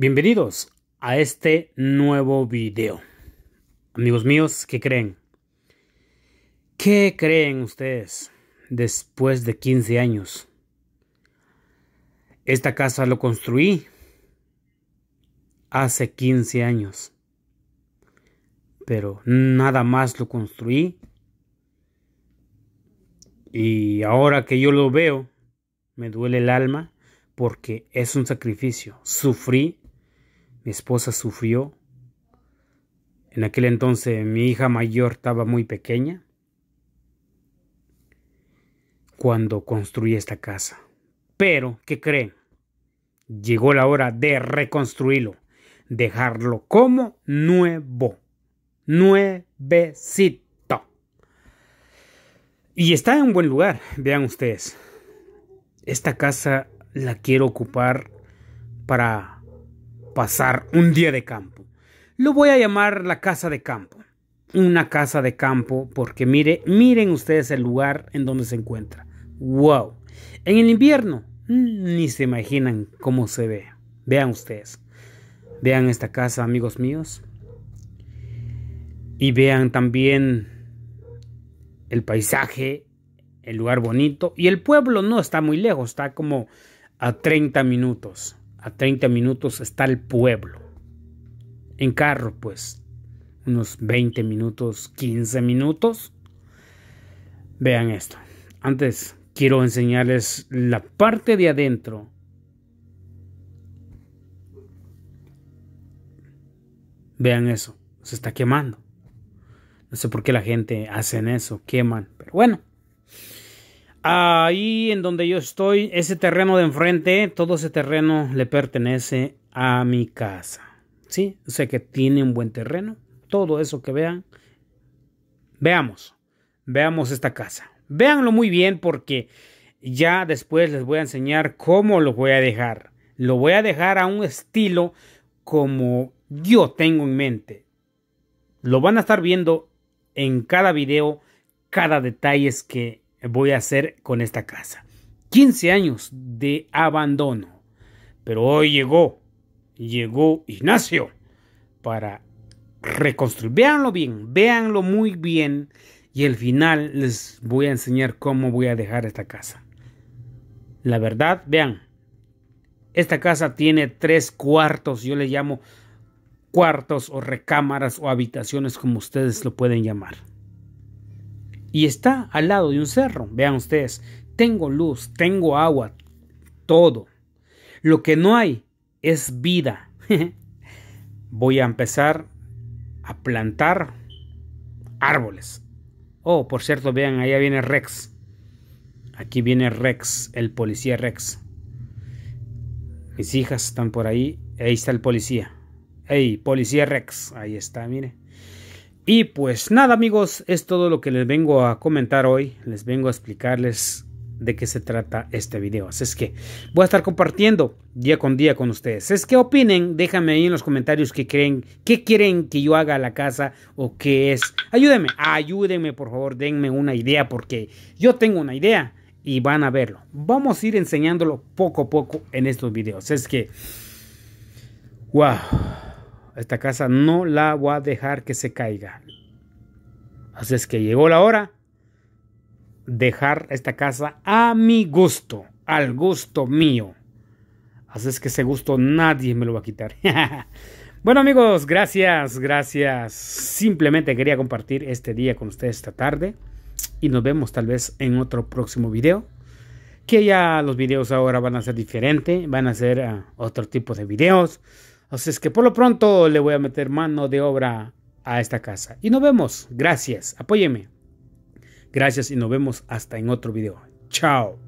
Bienvenidos a este nuevo video. Amigos míos, ¿qué creen? ¿Qué creen ustedes después de 15 años? Esta casa lo construí hace 15 años. Pero nada más lo construí. Y ahora que yo lo veo, me duele el alma porque es un sacrificio. Sufrí mi esposa sufrió. En aquel entonces mi hija mayor estaba muy pequeña cuando construí esta casa. Pero, ¿qué creen? Llegó la hora de reconstruirlo, dejarlo como nuevo, nuevecito. Y está en un buen lugar, vean ustedes. Esta casa la quiero ocupar para pasar un día de campo. Lo voy a llamar la casa de campo. Una casa de campo porque mire, miren ustedes el lugar en donde se encuentra. ¡Wow! En el invierno ni se imaginan cómo se ve. Vean ustedes. Vean esta casa, amigos míos. Y vean también el paisaje, el lugar bonito. Y el pueblo no está muy lejos, está como a 30 minutos a 30 minutos está el pueblo. En carro, pues, unos 20 minutos, 15 minutos. Vean esto. Antes quiero enseñarles la parte de adentro. Vean eso, se está quemando. No sé por qué la gente hacen eso, queman, pero bueno ahí en donde yo estoy, ese terreno de enfrente, todo ese terreno le pertenece a mi casa. ¿Sí? O sea que tiene un buen terreno. Todo eso que vean. Veamos. Veamos esta casa. Véanlo muy bien porque ya después les voy a enseñar cómo lo voy a dejar. Lo voy a dejar a un estilo como yo tengo en mente. Lo van a estar viendo en cada video, cada detalle es que voy a hacer con esta casa. 15 años de abandono. Pero hoy llegó, llegó Ignacio para reconstruir. Veanlo bien, véanlo muy bien. Y al final les voy a enseñar cómo voy a dejar esta casa. La verdad, vean. Esta casa tiene tres cuartos, yo le llamo cuartos o recámaras o habitaciones como ustedes lo pueden llamar y está al lado de un cerro. Vean ustedes, tengo luz, tengo agua, todo. Lo que no hay es vida. Voy a empezar a plantar árboles. Oh, por cierto, vean, allá viene Rex. Aquí viene Rex, el policía Rex. Mis hijas están por ahí. Ahí está el policía. Hey, policía Rex. Ahí está, mire. Y pues nada amigos, es todo lo que les vengo a comentar hoy. Les vengo a explicarles de qué se trata este video. Así es que voy a estar compartiendo día con día con ustedes. Es que opinen, déjame ahí en los comentarios qué creen, qué quieren que yo haga la casa o qué es. Ayúdenme, ayúdenme por favor, denme una idea porque yo tengo una idea y van a verlo. Vamos a ir enseñándolo poco a poco en estos videos. Es que, wow. Esta casa no la voy a dejar que se caiga. Así es que llegó la hora dejar esta casa a mi gusto, al gusto mío. Así es que ese gusto nadie me lo va a quitar. bueno amigos, gracias, gracias. Simplemente quería compartir este día con ustedes esta tarde. Y nos vemos tal vez en otro próximo video. Que ya los videos ahora van a ser diferentes. Van a ser ah, otro tipo de videos. Así es que por lo pronto le voy a meter mano de obra a esta casa. Y nos vemos. Gracias. Apóyeme. Gracias y nos vemos hasta en otro video. Chao.